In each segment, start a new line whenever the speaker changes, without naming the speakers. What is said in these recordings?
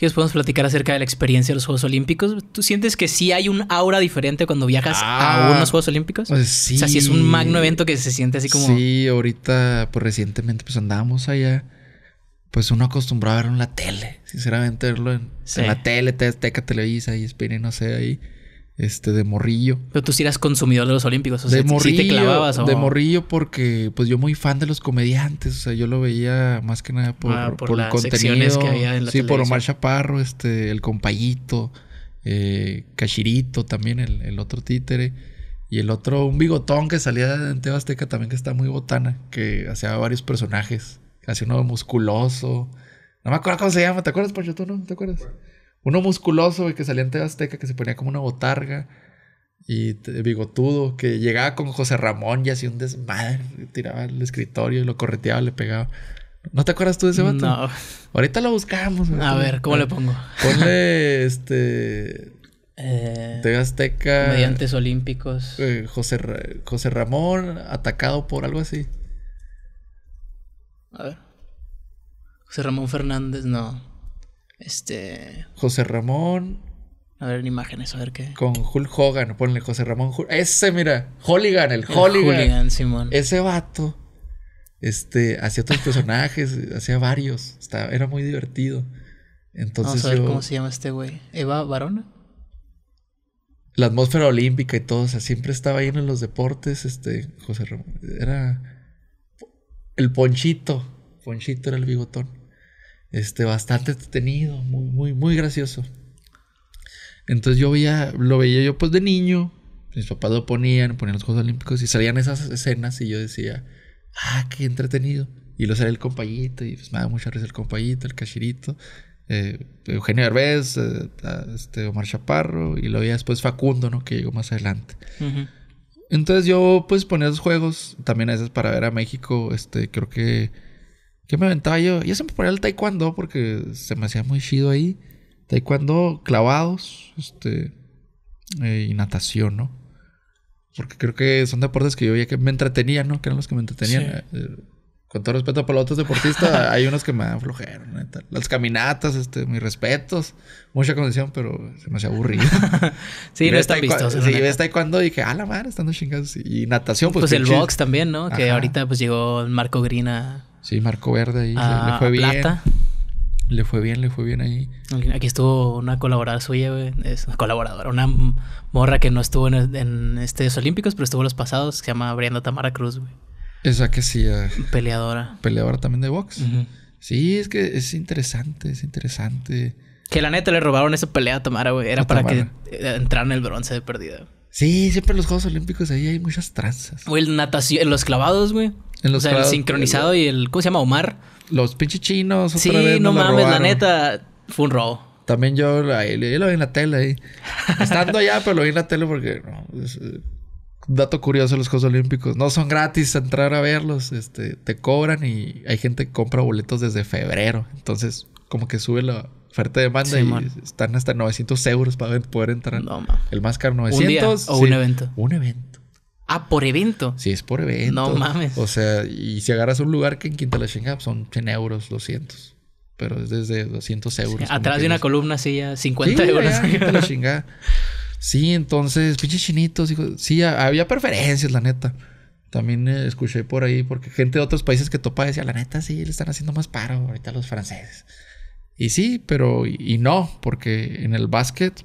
¿Qué podemos platicar acerca de la experiencia de los Juegos Olímpicos, ¿tú sientes que sí hay un aura diferente cuando viajas a ah. unos Juegos Olímpicos? Pues sí. O sea, si es un magno evento que se siente así como.
Sí, ahorita, pues recientemente, pues andábamos allá. Pues uno acostumbrado a verlo en la tele. Sinceramente, verlo en, la tele, Teca, Televisa, y e no sé, ahí este, de morrillo.
Pero tú sí eras consumidor de los Olímpicos, o de sea, morrillo, De
morrillo porque, pues yo muy fan de los comediantes, o sea, yo lo veía más que nada por, ah, por, que había en la Sí, por Omar Chaparro, este, el compayito, eh, Cachirito también, el, el, otro títere. Y el otro, un bigotón que salía de Anteo Azteca también, que está muy botana, que hacía varios personajes. Hacía uno musculoso. No me acuerdo cómo se llama, ¿te acuerdas, por no? ¿Te acuerdas? Uno musculoso, y que salía en Azteca, que se ponía como una botarga. Y bigotudo, que llegaba con José Ramón y hacía un desmadre. Tiraba el escritorio, lo correteaba, le pegaba. ¿No te acuerdas tú de ese vato? No. Ahorita lo buscamos. A ver, ¿cómo le pongo? Ponle este. Eh, Azteca. Mediantes
Olímpicos. Eh, José, José Ramón atacado por algo así. A ver. José Ramón Fernández, no. Este.
José Ramón.
A ver en imágenes, a ver qué. Con Hulk Hogan,
ponle José Ramón. Ese, mira, Holligan, el, el Simón. Ese vato. Este, hacía otros personajes, hacía varios. Estaba, era muy divertido. Entonces. Vamos a ver cómo
se llama este güey. ¿Eva Varona
La atmósfera olímpica y todo. O sea, siempre estaba ahí en los deportes. Este, José Ramón. Era. El Ponchito. Ponchito era el bigotón este, bastante entretenido, muy, muy, muy gracioso. Entonces yo veía, lo veía yo pues de niño, mis papás lo ponían, ponían los Juegos Olímpicos y salían esas escenas y yo decía, ah, qué entretenido. Y lo salía el compañito y pues me da mucha el compañito, el cachirito, eh, Eugenio Herbés, eh, este Omar Chaparro y lo veía después Facundo, ¿no? Que llegó más adelante. Entonces yo pues ponía los juegos también a veces para ver a México, este, creo que ¿Qué me aventaba yo? Yo siempre ponía el taekwondo porque se me hacía muy chido ahí. Taekwondo, clavados, este, eh, y natación, ¿no? Porque creo que son deportes que yo veía que me entretenían, ¿no? Que eran los que me entretenían. Eh, con todo respeto para los otros deportistas, hay unos que me aflojaron flojero, Las caminatas, este, mis respetos, mucha condición, pero se me hacía aburrido. sí, no está vistoso. Sí, ves
taekwondo y dije, ah, la madre, están chingados. Y natación, pues. Pues el box también, ¿no? Que ahorita pues llegó Marco Grina
Sí, Marco verde ahí. le, ah, fue bien. Plata. Le fue bien, le fue bien
ahí. Aquí estuvo una colaboradora suya, güey. Es una colaboradora, una morra que no estuvo en, en estos Olímpicos, pero estuvo en los pasados. Se llama Brianda Tamara Cruz, güey.
Esa que sí. Eh, peleadora. Peleadora también de box. Sí, es que es interesante, es interesante.
Que la neta le robaron esa pelea a Tamara, güey. Era para que eh, entrara en el bronce de perdida.
Sí, siempre en los Juegos Olímpicos ahí hay muchas tranzas.
el natación, en los clavados, güey los o sea, el sincronizado y el. ¿Cómo se llama? Omar. Los pinches chinos. sí, vez no mames, la, neta. Fue un
robo. También yo, lo vi en la tele. Ahí.
Estando allá, pero lo vi en la tele porque.
Eh, dato curioso los Juegos Olímpicos. No son gratis entrar a verlos. Este, te cobran y hay gente que compra boletos desde febrero. Entonces, como que sube la oferta de demanda y están hasta 900 euros para poder entrar. No, mames. El más caro, 900. o un evento. Un evento.
Ah, por evento. Sí, es por evento. No mames.
O sea, y si agarras un lugar que en Quinta la chinga, pues, son 100 euros, 200. Pero es desde 200 euros. atrás de
una columna, sí, ya 50 sí, euros. chingada.
Sí, entonces, pinches chinitos. Hijo. Sí, había preferencias, la neta. También eh, escuché por ahí, porque gente de otros países que topa decía, la neta, sí, le están haciendo más paro ahorita a los franceses. Y sí, pero y no, porque en el básquet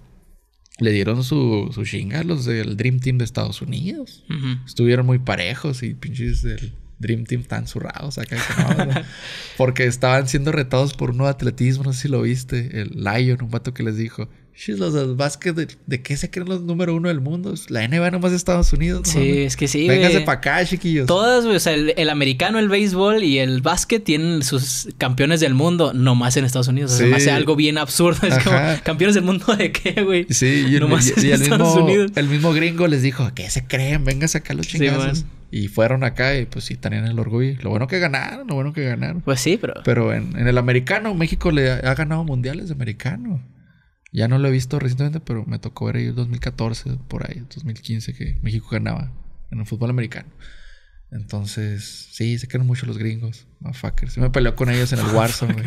le dieron su, su chinga a los del Dream Team de Estados Unidos. Estuvieron muy parejos y pinches del Dream Team tan zurrados acá. porque estaban siendo retados por un nuevo atletismo, no sé si lo viste,
el Lion, un vato que les dijo,
los básquet, de, de, qué se creen los número uno del mundo? La NBA nomás de Estados Unidos. Sí, es que sí. Vénganse para acá,
chiquillos. Todas, o sea, el, americano, el béisbol y el básquet tienen sus campeones del mundo nomás en Estados Unidos. O sea, hace algo bien absurdo. Es como, ¿campeones del mundo de qué, güey? Sí, y, el, nomás mismo, el mismo
gringo les dijo, ¿qué se creen? Vénganse acá los chingados. y fueron acá y pues sí, tenían el orgullo. Lo bueno que ganaron, lo bueno que ganaron. Pues sí, pero... Pero en, el americano, México le ha ganado mundiales de americano. Ya no lo he visto recientemente, pero me tocó ver ahí el 2014, por ahí, 2015, que México ganaba en el fútbol americano. Entonces, sí, se creen mucho los gringos. Motherfuckers. Se me peleó con ellos en el Warzone, güey.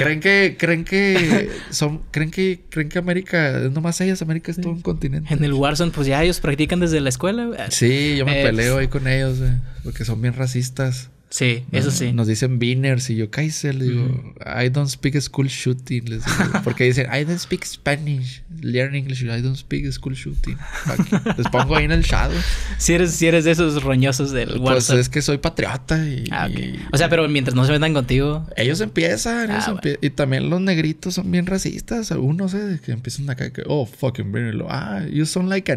¿Creen que, creen que son, creen que, creen que América, nomás ellas, América es todo un continente.
En el Warzone, pues ya ellos practican desde la escuela. Sí, yo me eh, peleo pues,
ahí con ellos, porque son bien racistas. Sí, eso sí. Nos dicen Beaners y yo, Kaiser, le digo, I don't speak school shooting. Les porque dicen, I don't speak Spanish, learn English, I don't speak school shooting.
Les pongo ahí en el shadow. Si eres, si eres de esos roñosos del pues WhatsApp. Pues es que soy patriota ah, y, O sea, pero mientras no se metan contigo. Ellos empiezan, ah, y también los
negritos son bien racistas. Algunos, ¿eh? Que empiezan acá, que, oh, fucking, Beaners. ah, you son like a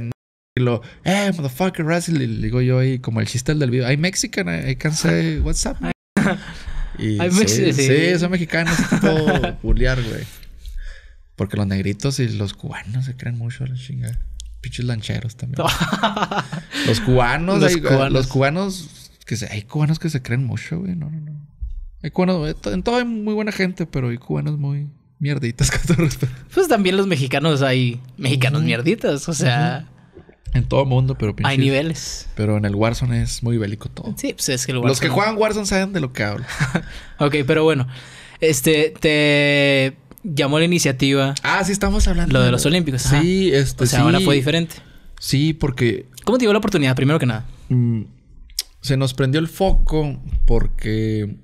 y lo, eh, motherfucker, Russell. Y le digo yo ahí, como el chiste del video, hay Mexican, I can say, what's up, man? Y pues, sí, sí, son mexicanos, Todo... peculiar, güey. Porque los negritos y los cubanos se creen mucho a la chingada. Pichos lancheros también. los cubanos, los, cubanos. que hay cubanos que se creen mucho, güey. No, no, no. Hay cubanos, eh, en todo hay muy buena gente, pero hay cubanos muy mierditas, con todo
Pues también los mexicanos hay mexicanos mierditas, o sea.
En todo mundo,
pero Hay niveles.
Pero en el Warzone es muy bélico
todo. Sí, pues es que el Warzone... Los que juegan Warzone saben de lo que hablo. ok, pero bueno. Este, te llamó la iniciativa.
Ah, sí, estamos hablando. Lo de los Olímpicos. Sí, este. O sea, ahora fue diferente.
Sí, porque. ¿Cómo te llegó la oportunidad, primero que nada? Mm, se nos prendió el
foco porque.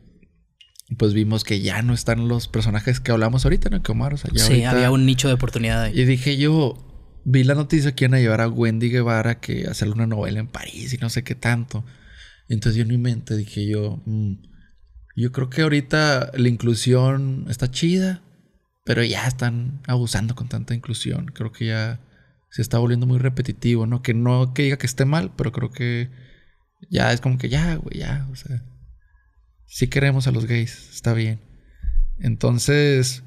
Pues vimos que ya no están los personajes que hablamos ahorita, ¿no? Que Omar, Sí, había un nicho de oportunidad ahí. Y dije yo, vi la noticia que iban a llevar a Wendy Guevara que hacerle una novela en París y no sé qué tanto. Entonces yo en mi mente dije yo, mm, yo creo que ahorita la inclusión está chida, pero ya están abusando con tanta inclusión. Creo que ya se está volviendo muy repetitivo, ¿no? Que no que diga que esté mal, pero creo que ya es como que ya, güey, ya, o sea, sí queremos a los gays, está bien. Entonces,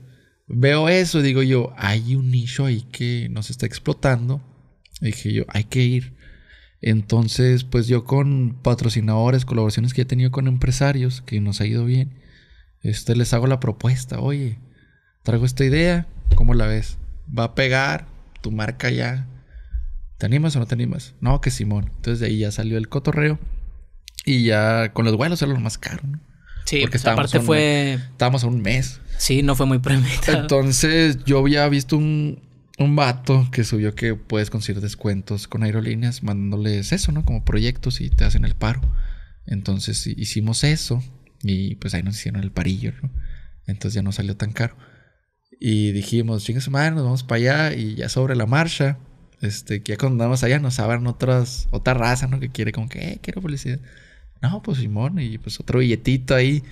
veo eso digo yo, hay un nicho ahí que nos está explotando. Y dije yo, hay que ir. Entonces, pues yo con patrocinadores, colaboraciones que he tenido con empresarios, que nos ha ido bien, este, les hago la propuesta, oye, traigo esta idea, ¿cómo la ves? Va a pegar tu marca ya. ¿Te animas o no te animas? No, que Simón. Entonces de ahí ya salió el cotorreo y ya con los buenos, se lo más caro, Sí, Porque pues, aparte fue... Estábamos a un mes. Sí, no fue muy premeditado. Entonces, yo había visto un, un vato que subió que puedes conseguir descuentos con aerolíneas mandándoles eso, ¿no? Como proyectos y te hacen el paro. Entonces hicimos eso y pues ahí nos hicieron el parillo, ¿no? Entonces ya no salió tan caro. Y dijimos, chingas, madre, nos vamos para allá y ya sobre la marcha, este, que ya cuando andamos allá nos abran otras, otra raza, ¿no? Que quiere como que, eh, quiero publicidad. No, pues Simón, y pues otro billetito ahí.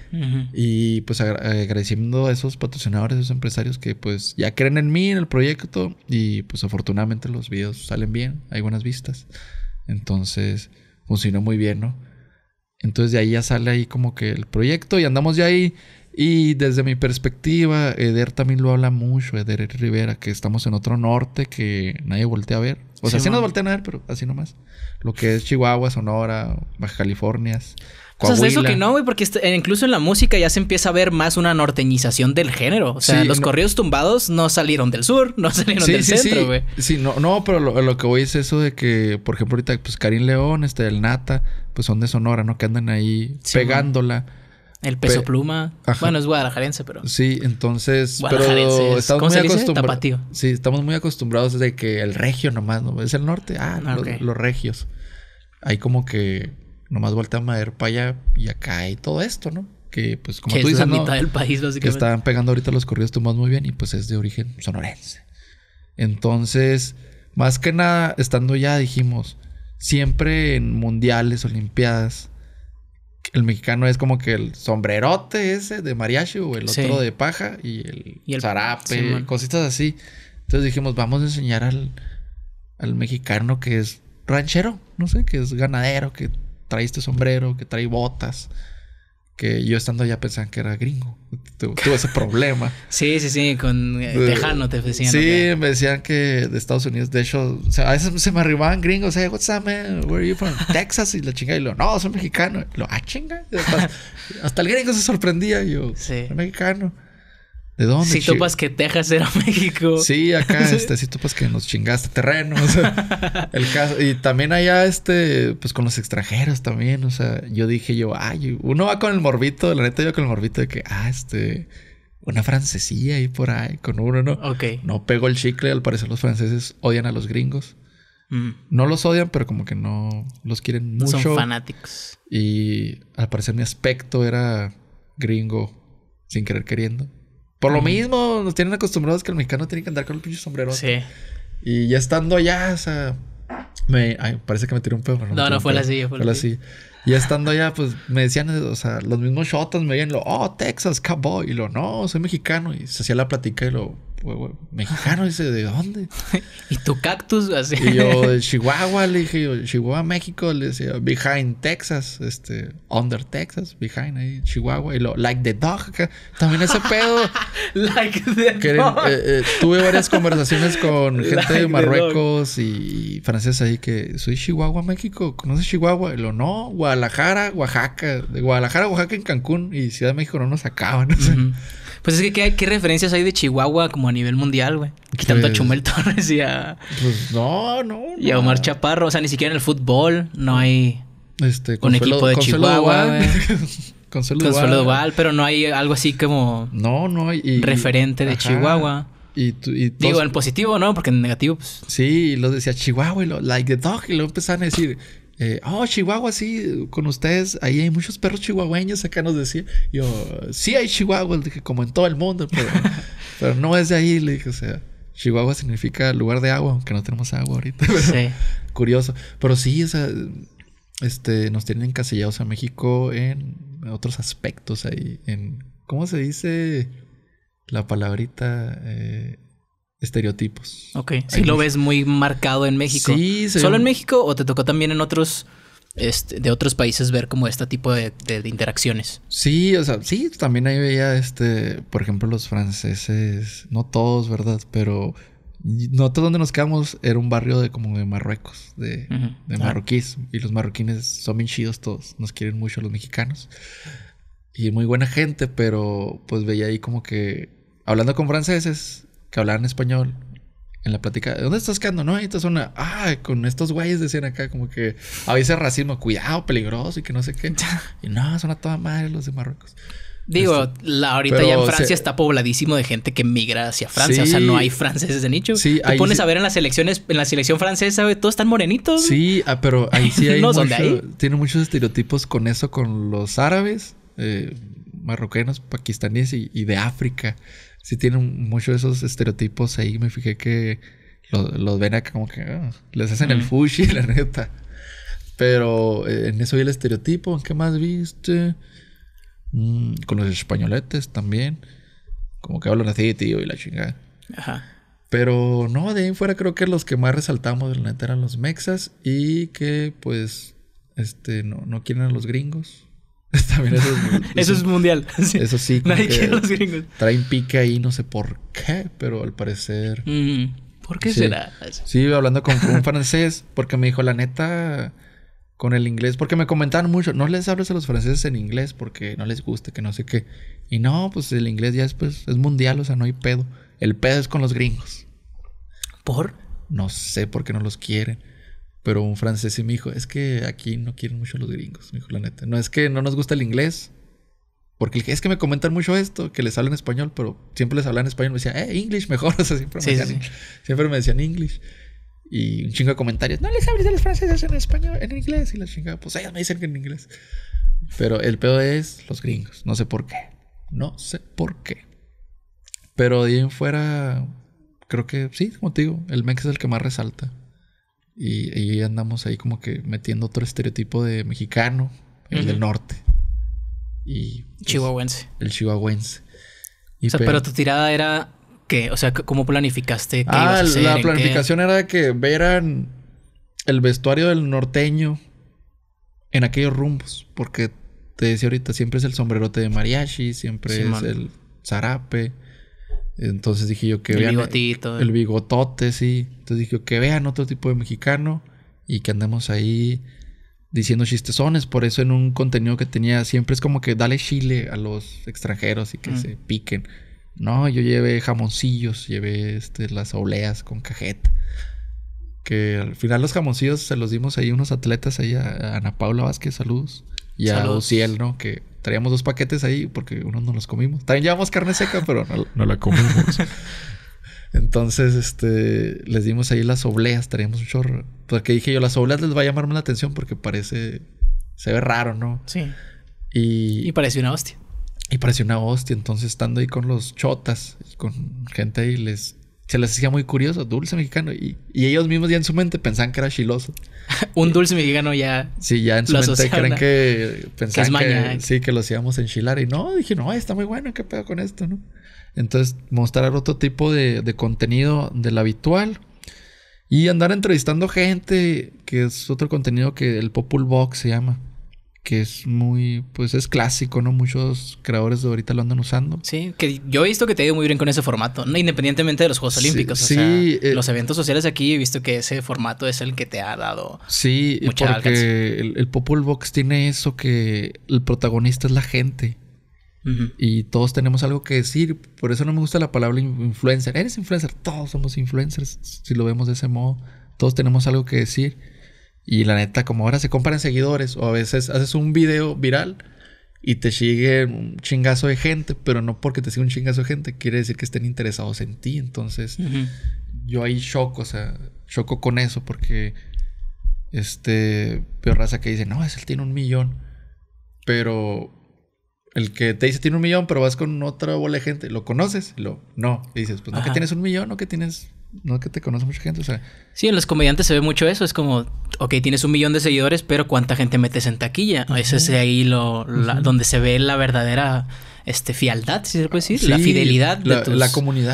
Y pues agradeciendo a esos patrocinadores, a esos empresarios que pues ya creen en mí, en el proyecto. Y pues afortunadamente los videos salen bien, hay buenas vistas. Entonces funcionó muy bien, ¿no? Entonces de ahí ya sale ahí como que el proyecto y andamos ya ahí y desde mi perspectiva, Eder también lo habla mucho, Eder Rivera, que estamos en otro norte que nadie voltea a ver. O sea, sí, nos voltean a ver, pero así nomás. Lo que es Chihuahua, Sonora, Baja California. Coahuila. O sea, eso que no,
güey, porque este, incluso en la música ya se empieza a ver más una norteñización del género. O sea, los corridos tumbados no salieron del sur, no salieron del centro, güey.
Sí, no, no, pero lo, que voy es eso de que, por ejemplo, ahorita, pues Karim León, este, el Nata, pues son de Sonora, ¿no? Que andan ahí pegándola. El peso pluma. Bueno, es guadalajarense, pero. Sí, entonces. Guadalajarense pero estamos muy acostumbrados Sí, estamos muy acostumbrados de que el regio nomás, ¿no? Es el norte. Ah, los, regios. Hay como que nomás vuelta a mader pa' y acá y todo esto, ¿no? Que pues como que tú dices. La mitad del país, básicamente. Que están pegando ahorita los corridos más muy bien y pues es de origen sonorense. Entonces, más que nada, estando ya, dijimos, siempre en mundiales, olimpiadas el mexicano es como que el sombrerote ese de mariachi o el otro de paja y el, zarape, cositas así. Entonces dijimos, vamos a enseñar al, al, mexicano que es ranchero, no sé, que es ganadero, que trae este sombrero, que trae botas, que yo estando allá pensaban que era gringo. tuve ese problema.
sí, sí, sí, con eh, Tejano te decían. Sí,
me decían que de Estados Unidos, de hecho, o sea, a veces se me arribaban... gringos, O sea, what's up, man? Where are you from? Texas y la chinga y lo, no, soy mexicano. Y lo, ah, chinga. Hasta, el gringo se sorprendía y yo, soy mexicano. ¿De dónde? Si topas que
Texas era México. Sí, acá, este, si
topas que nos chingaste terreno. el caso. Y también allá, este, pues con los extranjeros también. O sea, yo dije yo, ay, uno va con el morbito, la neta yo con el morbito de que, ah, este, una francesía ahí por ahí con uno, ¿no? Ok. No pego el chicle, al parecer los franceses odian a los gringos. Mm. No los odian, pero como que no los quieren mucho. Son fanáticos. Y al parecer mi aspecto era gringo, sin querer queriendo. Por lo mismo, nos tienen acostumbrados que el mexicano tiene que andar con el pinche sombrero. Sí. Y ya estando allá, o sea. Me, ay, parece que me tiró un pedo. No, no, no fue la silla, fue, fue la silla. ya estando allá, pues me decían, o sea, los mismos shotas me veían, lo, oh, Texas, cowboy. Y lo, no, soy mexicano. Y se hacía la plática y lo, mexicano, dice, ¿de dónde? ¿Y tu
cactus? Así? Y yo, de
Chihuahua, le dije Chihuahua, México, le decía, behind Texas, este, under Texas, behind ahí, Chihuahua, y lo, like the dog, también ese pedo. like the dog. Eh, eh, tuve varias conversaciones con gente de Marruecos y, francesa ahí que, soy Chihuahua, México, ¿conoces Chihuahua? Y lo, no, Guadalajara, Oaxaca, de
Guadalajara, Oaxaca en Cancún y Ciudad de México no nos acaban. Pues es que, ¿qué, referencias hay de Chihuahua como a nivel mundial, güey? Quitando a pues, Chumel Torres y a. Pues no, no. Y a Omar Chaparro. O sea, ni siquiera en el fútbol no hay.
Este, un equipo de Chihuahua, güey. Con Consuelo Duval.
pero no hay algo así como. No, no. hay... referente de Chihuahua. Y, tú... y Digo, en positivo, ¿no? Porque en negativo, pues. Sí, lo decía Chihuahua y lo,
like the dog, y lo empezaban a decir. Eh, oh, Chihuahua, sí, con ustedes, ahí hay muchos perros chihuahueños, acá nos decía. Yo, sí hay Chihuahua, como en todo el mundo, pero, no es de ahí, le dije, o sea, Chihuahua significa lugar de agua, aunque no tenemos agua ahorita. Curioso. Pero sí, o este, nos tienen encasillados a México en otros aspectos ahí, en, ¿cómo se dice? La palabrita eh, estereotipos. Ok, Si lo ves muy marcado en México. Sí, ¿Solo en
México o te tocó también en otros este, de otros países ver como este tipo de, interacciones.
Sí, o sea, sí, también ahí veía, este, por ejemplo, los franceses, no todos, ¿verdad? Pero todo donde nos quedamos era un barrio de como de Marruecos, de, marroquíes, y los marroquines son bien chidos todos, nos quieren mucho los mexicanos. Y muy buena gente, pero pues veía ahí como que, hablando con franceses, que hablaban español en la plática, dónde estás quedando? No, esta zona, ah, con estos güeyes decían acá como que a veces racismo, cuidado, peligroso y que no sé qué. Y no, son a toda madre los de Marruecos. Digo, este, la, ahorita ya en Francia
está pobladísimo de gente que migra hacia Francia. o sea, no hay franceses de nicho. Sí, Te pones a ver en las elecciones, en la selección francesa, todos están morenitos.
Sí, ah, pero ahí sí hay. no, Tiene muchos estereotipos con eso, con los árabes, eh, marroquenos, pakistaníes y de África sí tienen muchos de esos estereotipos ahí. Me fijé que los, ven acá como que ah, les hacen el fushi, la neta. Pero eh, en eso y el estereotipo. ¿En qué más viste? Mm, con los españoletes también. Como que hablan así, tío, y la chingada. Ajá. Pero no, de ahí fuera creo que los que más resaltamos, la neta, eran los mexas. Y que pues, este, no, no quieren a los gringos eso es, mundial. Eso sí. Nadie quiere los gringos. Traen pique ahí, no sé por qué, pero al parecer. Mm, ¿Por qué será? Sí, hablando con un francés, porque me dijo, la neta, con el inglés, porque me comentaban mucho, no les hables a los franceses en inglés porque no les gusta, que no sé qué. Y no, pues el inglés ya es, pues, es mundial, o sea, no hay pedo. El pedo es con los gringos. ¿Por? No sé por qué no los quieren. Pero un francés y me dijo, es que aquí no quieren mucho los gringos, me dijo la neta. No es que no nos gusta el inglés, porque es que me comentan mucho esto, que les hablan español, pero siempre les hablan español. Me decían, eh, English mejor. O sea, siempre me, decían, siempre me decían English. Y un chingo de comentarios. No les hables de los franceses en español, en inglés. Y la chingada, pues ellos me dicen que en inglés. Pero el peor es los gringos. No sé por qué. No sé por qué. Pero bien fuera, creo que sí, como te digo, el Mex es el que más resalta. Y, y, andamos ahí como que metiendo otro estereotipo de mexicano, el del norte.
Y pues, chihuahuense. El chihuahuense. o sea, pero, tu tirada era que, o sea, ¿cómo planificaste? ah, la planificación
era que veran... el vestuario del norteño en aquellos rumbos, porque te decía ahorita, siempre es el sombrerote de mariachi, siempre es el zarape, entonces dije yo que el vean. Bigotito, El bigotote, sí. Entonces dije que vean otro tipo de mexicano y que andemos ahí diciendo chistezones. Por eso en un contenido que tenía siempre es como que dale chile a los extranjeros y que mm. se piquen. No, yo llevé jamoncillos, llevé este, las obleas con cajeta. Que al final los jamoncillos se los dimos ahí unos atletas ahí a, Ana Paula Vázquez, saludos. Y a Ociel, ¿no? Que Traíamos dos paquetes ahí porque uno no los comimos. También llevamos carne seca, pero no, la comimos. Entonces, este, les dimos ahí las obleas, traíamos un chorro. Porque dije yo, las obleas les va a llamar la atención porque parece, se ve raro, ¿no? Sí. Y, y pareció una hostia. Y pareció una hostia. Entonces, estando ahí con los chotas y con gente ahí, les se les hacía muy curioso, dulce mexicano. Y, y, ellos mismos ya en su mente pensaban que era chiloso.
un dulce mexicano ya. Sí, ya en su mente creen
que pensaban que, eh. sí, que lo hacíamos enchilar. Y no, dije, no, está muy bueno, qué pedo con esto, ¿no? Entonces, mostrar otro tipo de, de contenido del habitual. Y andar entrevistando gente, que es otro contenido que el Popul Box se llama que es muy, pues es clásico, ¿no? Muchos creadores de ahorita lo andan usando. Sí,
que yo he visto que te ha ido muy bien con ese formato, ¿no? independientemente de los Juegos Olímpicos. sí, eh, los eventos sociales aquí he visto que ese formato es el que te ha dado. Sí, mucha porque
el, el Box tiene eso que el protagonista es la gente. Y todos tenemos algo que decir. Por eso no me gusta la palabra influencer. Eres influencer, todos somos influencers, si lo vemos de ese modo. Todos tenemos algo que decir. Y la neta, como ahora se compran seguidores o a veces haces un video viral y te sigue un chingazo de gente, pero no porque te siga un chingazo de gente, quiere decir que estén interesados en ti. Entonces, yo ahí choco, o sea, choco con eso porque este peor raza que dice, no, es él tiene un millón, pero el que te dice tiene un millón, pero vas con otra bola de gente, ¿lo conoces? Lo, no, dices, pues no que tienes un millón, no que tienes no que te conoce mucha gente, o sea.
Sí, en los comediantes se ve mucho eso. Es como, ok, tienes un millón de seguidores, pero ¿cuánta gente metes en taquilla? Ese es ahí lo, donde se ve la verdadera este, fialdad, si se puede decir, la fidelidad de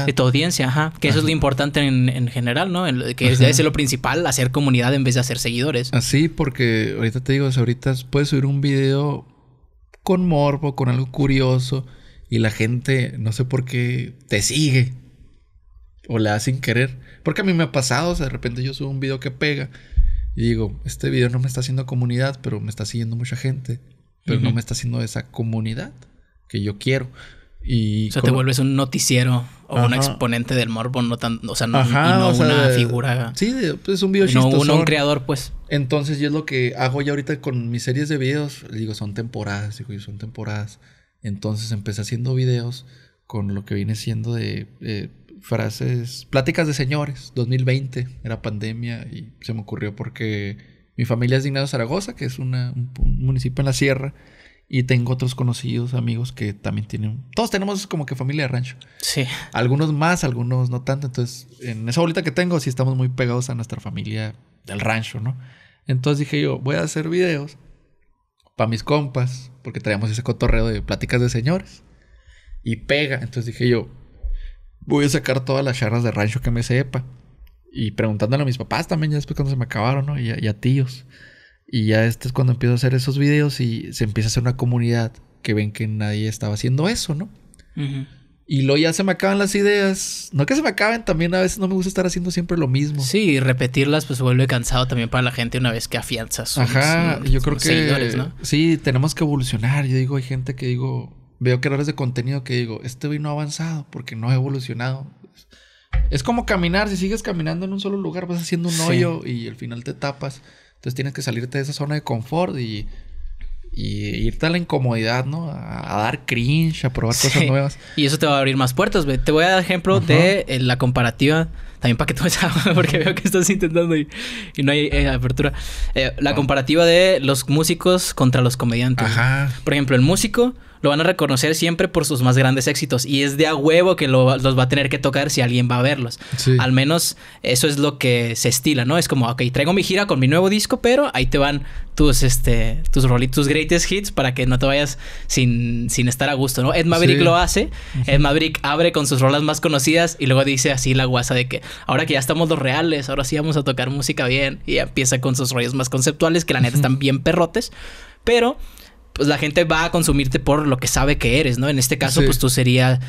De tu audiencia, ajá. Que eso es lo importante en, en general, ¿no? que debe ser lo principal, hacer comunidad en vez de hacer seguidores.
Así, porque ahorita te digo, ahorita puedes subir un video con morbo, con algo curioso, y la gente, no sé por qué, te sigue o la sin querer. Porque a mí me ha pasado, o sea, de repente yo subo un video que pega y digo, este video no me está haciendo comunidad, pero me está siguiendo mucha gente, pero no me está haciendo esa comunidad que yo quiero. Y o sea, te vuelves
un noticiero o un exponente
del morbo, no tan, o sea, no, una figura.
Sí, pues un video No un creador,
pues. Entonces, yo es lo que hago ya ahorita con mis series de videos. Digo, son temporadas, digo, son temporadas. Entonces empecé haciendo videos con lo que viene siendo de eh, frases, pláticas de señores, 2020, era pandemia y se me ocurrió porque mi familia es de Zaragoza, que es una, un, municipio en la sierra, y tengo otros conocidos, amigos que también tienen, todos tenemos como que familia de rancho. Sí. Algunos más, algunos no tanto, entonces en esa bolita que tengo sí estamos muy pegados a nuestra familia del rancho, ¿no? Entonces dije yo, voy a hacer videos para mis compas, porque traíamos ese cotorreo de pláticas de señores. Y pega. Entonces dije yo, voy a sacar todas las charras de rancho que me sepa. Y preguntándole a mis papás también, ya después cuando se me acabaron, ¿no? Y a, tíos. Y ya este es cuando empiezo a hacer esos videos y se empieza a hacer una comunidad que ven que nadie estaba haciendo eso, ¿no? Y luego ya se me acaban las ideas. No que se me acaben, también a veces no me gusta estar haciendo siempre lo mismo.
Sí, repetirlas pues vuelve cansado también para la gente una vez que afianzas. Ajá, yo creo que ¿no?
sí, tenemos que evolucionar. Yo digo, hay gente que digo, veo creadores de contenido que digo, este vino no ha avanzado porque no ha evolucionado. Es como caminar, si sigues caminando en un solo lugar vas haciendo un hoyo y al final te tapas. Entonces tienes que salirte de esa zona de confort y, y irte a la incomodidad,
¿no? A,
dar cringe, a
probar cosas nuevas. Y eso te va a abrir más puertas, ve Te voy a dar ejemplo de eh, la comparativa, también para que tomes porque veo que estás intentando y, no hay eh, apertura. Eh, la ah. comparativa de los músicos contra los comediantes. Ajá. Por ejemplo, el músico lo van a reconocer siempre por sus más grandes éxitos. Y es de a huevo que los va a tener que tocar si alguien va a verlos. Al menos eso es lo que se estila, ¿no? Es como, ok, traigo mi gira con mi nuevo disco, pero ahí te van tus, este, tus rolitos, tus greatest hits para que no te vayas sin, sin estar a gusto, ¿no? Ed Maverick lo hace. Ed Maverick abre con sus rolas más conocidas y luego dice así la guasa de que ahora que ya estamos los reales, ahora sí vamos a tocar música bien. Y empieza con sus rollos más conceptuales que la neta están bien perrotes. Pero pues la gente va a consumirte por lo que sabe que eres, ¿no? En este caso, pues tú sería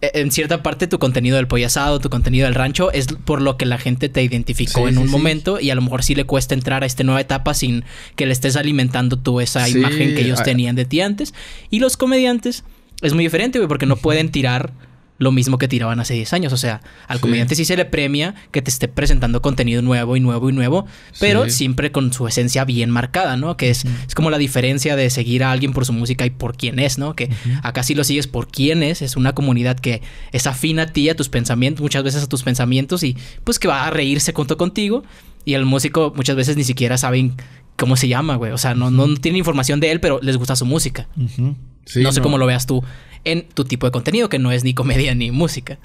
e, en cierta parte tu contenido del pollazado... tu contenido del rancho, es por lo que la gente te identificó en un momento y a lo mejor sí le cuesta entrar a esta nueva etapa sin que le estés alimentando tú esa imagen que ellos tenían de ti antes. Y los comediantes es muy diferente, güey, porque no pueden tirar lo mismo que tiraban hace 10 años. O sea, al comediante sí se le premia que te esté presentando contenido nuevo y nuevo y nuevo, pero siempre con su esencia bien marcada, ¿no? Que es, es como la diferencia de seguir a alguien por su música y por quién es, ¿no? Que acá sí lo sigues por quién es, es una comunidad que es afina a ti, a tus pensamientos, muchas veces a tus pensamientos y pues que va a reírse junto contigo. Y el músico muchas veces ni siquiera saben cómo se llama, güey. O sea, no, no, tienen información de él, pero les gusta su música.
no sé cómo
lo veas tú en tu tipo de contenido, que no es ni comedia ni música.